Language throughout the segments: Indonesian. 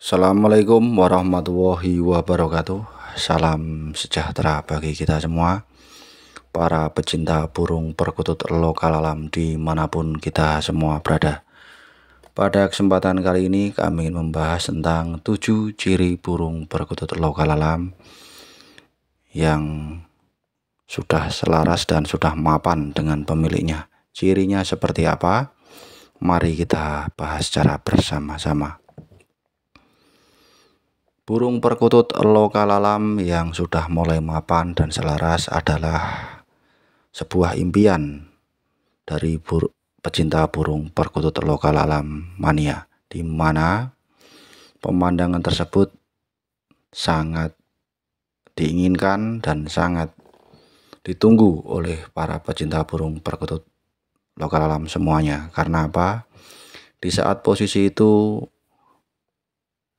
Assalamualaikum warahmatullahi wabarakatuh. Salam sejahtera bagi kita semua, para pecinta burung perkutut lokal alam dimanapun kita semua berada. Pada kesempatan kali ini kami ingin membahas tentang 7 ciri burung perkutut lokal alam yang sudah selaras dan sudah mapan dengan pemiliknya. Cirinya seperti apa? Mari kita bahas secara bersama-sama. Burung perkutut lokal alam yang sudah mulai mapan dan selaras adalah sebuah impian dari bur pecinta burung perkutut lokal alam mania di mana pemandangan tersebut sangat diinginkan dan sangat ditunggu oleh para pecinta burung perkutut lokal alam semuanya karena apa di saat posisi itu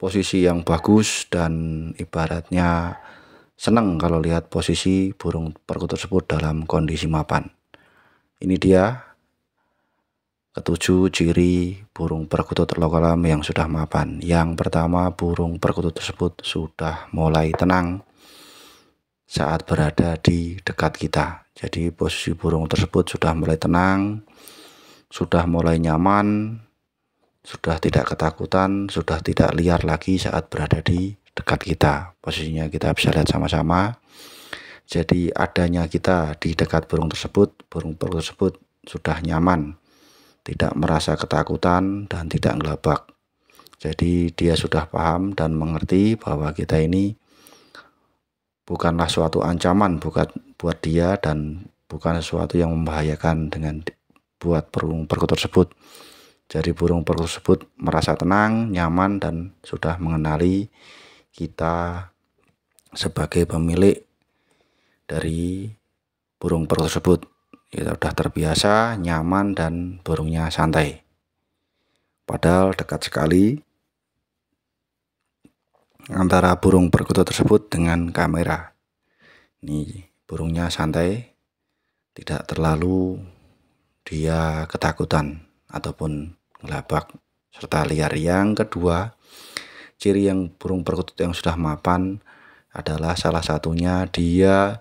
posisi yang bagus dan ibaratnya senang kalau lihat posisi burung perkutut tersebut dalam kondisi mapan. Ini dia ketujuh ciri burung perkutut lokalam yang sudah mapan. Yang pertama, burung perkutut tersebut sudah mulai tenang saat berada di dekat kita. Jadi posisi burung tersebut sudah mulai tenang, sudah mulai nyaman, sudah tidak ketakutan, sudah tidak liar lagi saat berada di dekat kita. Posisinya kita bisa lihat sama-sama. Jadi adanya kita di dekat burung tersebut, burung burung tersebut sudah nyaman, tidak merasa ketakutan dan tidak ngelabak. Jadi dia sudah paham dan mengerti bahwa kita ini bukanlah suatu ancaman buat buat dia dan bukan sesuatu yang membahayakan dengan buat burung perut tersebut. Jadi burung perut tersebut merasa tenang, nyaman, dan sudah mengenali kita sebagai pemilik dari burung perut tersebut. Kita ya, sudah terbiasa, nyaman, dan burungnya santai. Padahal dekat sekali antara burung perkutut tersebut dengan kamera. Ini burungnya santai, tidak terlalu dia ketakutan ataupun labak serta liar. Yang kedua, ciri yang burung perkutut yang sudah mapan adalah salah satunya dia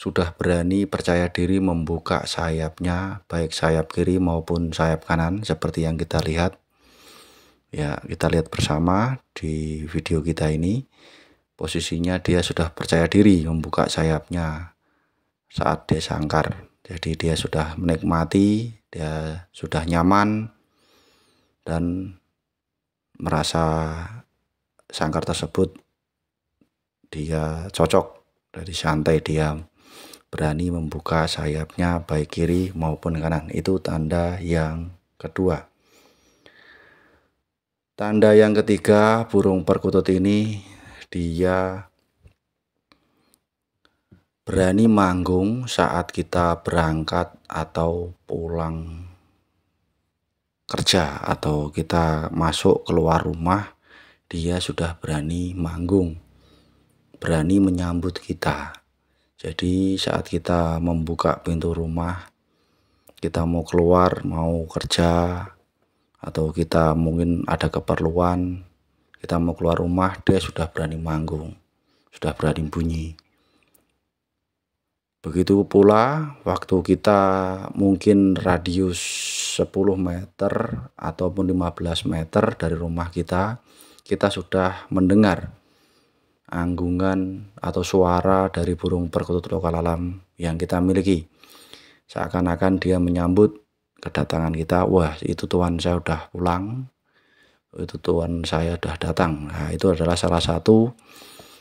sudah berani percaya diri membuka sayapnya baik sayap kiri maupun sayap kanan seperti yang kita lihat ya kita lihat bersama di video kita ini posisinya dia sudah percaya diri membuka sayapnya saat dia sangkar jadi dia sudah menikmati dia sudah nyaman dan merasa sangkar tersebut dia cocok dari santai dia berani membuka sayapnya baik kiri maupun kanan itu tanda yang kedua tanda yang ketiga burung perkutut ini dia berani manggung saat kita berangkat atau pulang kerja atau kita masuk keluar rumah dia sudah berani manggung berani menyambut kita jadi saat kita membuka pintu rumah kita mau keluar mau kerja atau kita mungkin ada keperluan kita mau keluar rumah dia sudah berani manggung sudah berani bunyi Begitu pula waktu kita mungkin radius 10 meter ataupun 15 meter dari rumah kita, kita sudah mendengar anggungan atau suara dari burung perkutut lokal alam yang kita miliki. Seakan-akan dia menyambut kedatangan kita, wah itu tuan saya udah pulang, itu tuan saya udah datang. Nah, itu adalah salah satu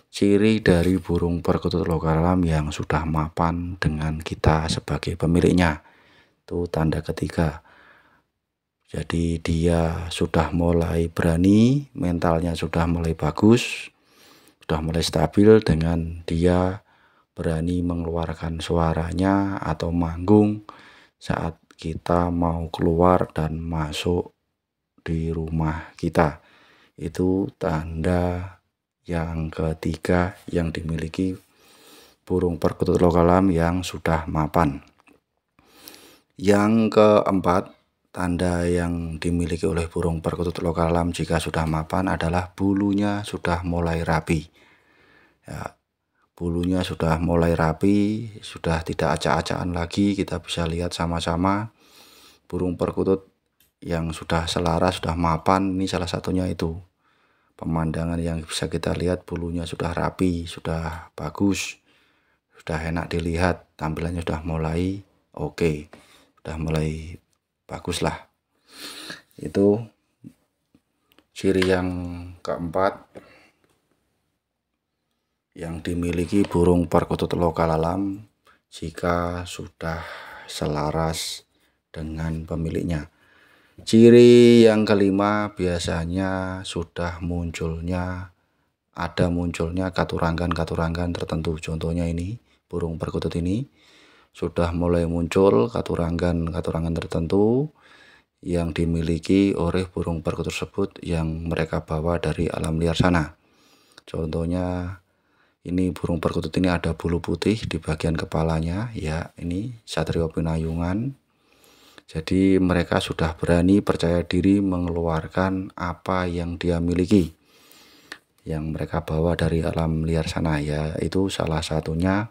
ciri dari burung perkutut lokal alam yang sudah mapan dengan kita sebagai pemiliknya. Itu tanda ketiga. Jadi dia sudah mulai berani, mentalnya sudah mulai bagus, sudah mulai stabil dengan dia berani mengeluarkan suaranya atau manggung saat kita mau keluar dan masuk di rumah kita. Itu tanda yang ketiga yang dimiliki burung perkutut lokalam yang sudah mapan. Yang keempat, tanda yang dimiliki oleh burung perkutut lokal lokalam jika sudah mapan adalah bulunya sudah mulai rapi. Ya, bulunya sudah mulai rapi, sudah tidak acak-acakan lagi, kita bisa lihat sama-sama burung perkutut yang sudah selaras, sudah mapan, ini salah satunya itu pemandangan yang bisa kita lihat bulunya sudah rapi, sudah bagus, sudah enak dilihat, tampilannya sudah mulai oke, okay, sudah mulai bagus lah. Itu ciri yang keempat yang dimiliki burung perkutut lokal alam jika sudah selaras dengan pemiliknya. Ciri yang kelima biasanya sudah munculnya ada munculnya katurangan-katurangan tertentu. Contohnya ini burung perkutut ini sudah mulai muncul katurangan-katurangan tertentu yang dimiliki oleh burung perkutut tersebut yang mereka bawa dari alam liar sana. Contohnya ini burung perkutut ini ada bulu putih di bagian kepalanya ya ini Satrio Pinayungan jadi mereka sudah berani percaya diri mengeluarkan apa yang dia miliki. Yang mereka bawa dari alam liar sana ya, itu salah satunya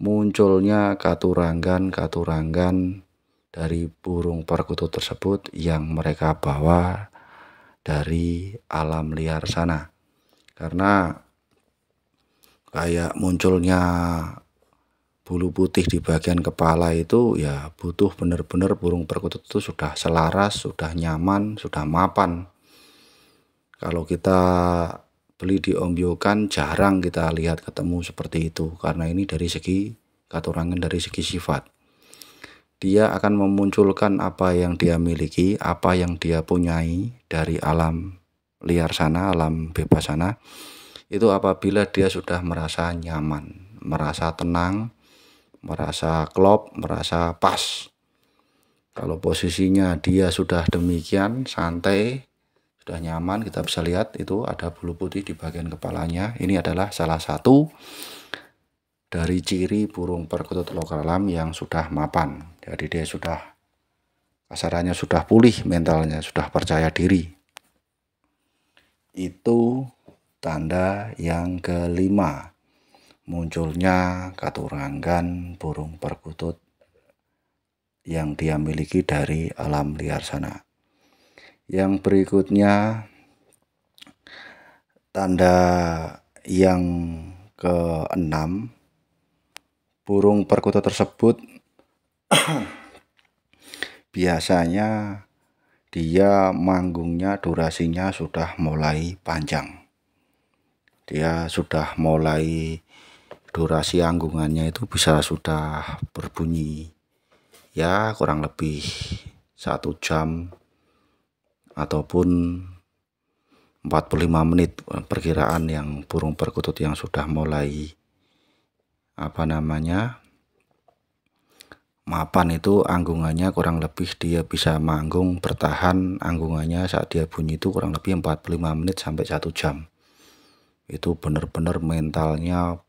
munculnya katurangan-katurangan dari burung perkutut tersebut yang mereka bawa dari alam liar sana. Karena kayak munculnya bulu putih di bagian kepala itu ya butuh benar-benar burung perkutut itu sudah selaras, sudah nyaman, sudah mapan. Kalau kita beli di ombyokan jarang kita lihat ketemu seperti itu karena ini dari segi katurangan dari segi sifat. Dia akan memunculkan apa yang dia miliki, apa yang dia punyai dari alam liar sana, alam bebas sana. Itu apabila dia sudah merasa nyaman, merasa tenang, merasa klop, merasa pas. Kalau posisinya dia sudah demikian, santai, sudah nyaman, kita bisa lihat itu ada bulu putih di bagian kepalanya. Ini adalah salah satu dari ciri burung perkutut lokal alam yang sudah mapan. Jadi dia sudah kasarannya sudah pulih mentalnya, sudah percaya diri. Itu tanda yang kelima munculnya katuranggan burung perkutut yang dia miliki dari alam liar sana. Yang berikutnya tanda yang keenam burung perkutut tersebut biasanya dia manggungnya durasinya sudah mulai panjang. Dia sudah mulai durasi anggungannya itu bisa sudah berbunyi ya kurang lebih satu jam ataupun 45 menit perkiraan yang burung perkutut yang sudah mulai apa namanya mapan itu anggungannya kurang lebih dia bisa manggung bertahan anggungannya saat dia bunyi itu kurang lebih 45 menit sampai satu jam itu benar-benar mentalnya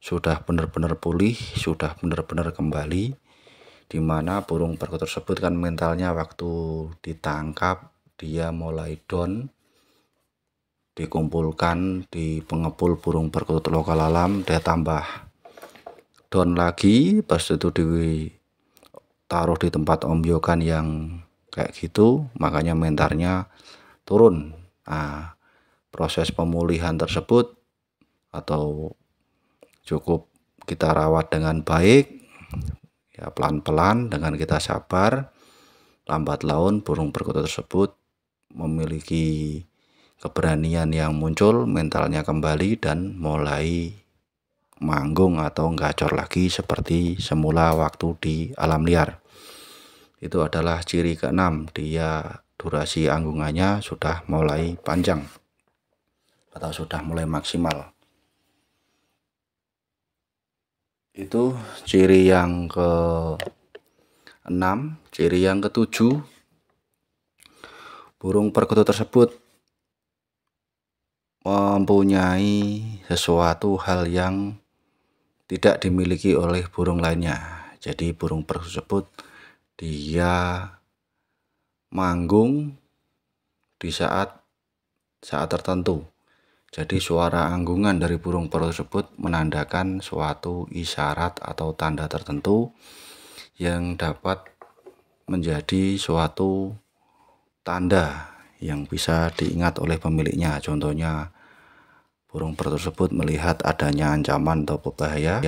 sudah benar-benar pulih, sudah benar-benar kembali, di mana burung perkutut tersebut kan mentalnya waktu ditangkap dia mulai down, dikumpulkan di pengepul burung perkutut lokal alam, dia tambah down lagi, pas itu di taruh di tempat ombyokan yang kayak gitu, makanya mentalnya turun. Nah, proses pemulihan tersebut atau cukup kita rawat dengan baik ya pelan-pelan dengan kita sabar lambat laun burung perkutut tersebut memiliki keberanian yang muncul mentalnya kembali dan mulai manggung atau gacor lagi seperti semula waktu di alam liar itu adalah ciri keenam dia durasi anggungannya sudah mulai panjang atau sudah mulai maksimal itu ciri yang ke enam ciri yang ketujuh burung perkutut tersebut mempunyai sesuatu hal yang tidak dimiliki oleh burung lainnya jadi burung perkutut tersebut dia manggung di saat saat tertentu jadi suara anggungan dari burung perut tersebut menandakan suatu isyarat atau tanda tertentu yang dapat menjadi suatu tanda yang bisa diingat oleh pemiliknya. Contohnya burung perut tersebut melihat adanya ancaman atau bahaya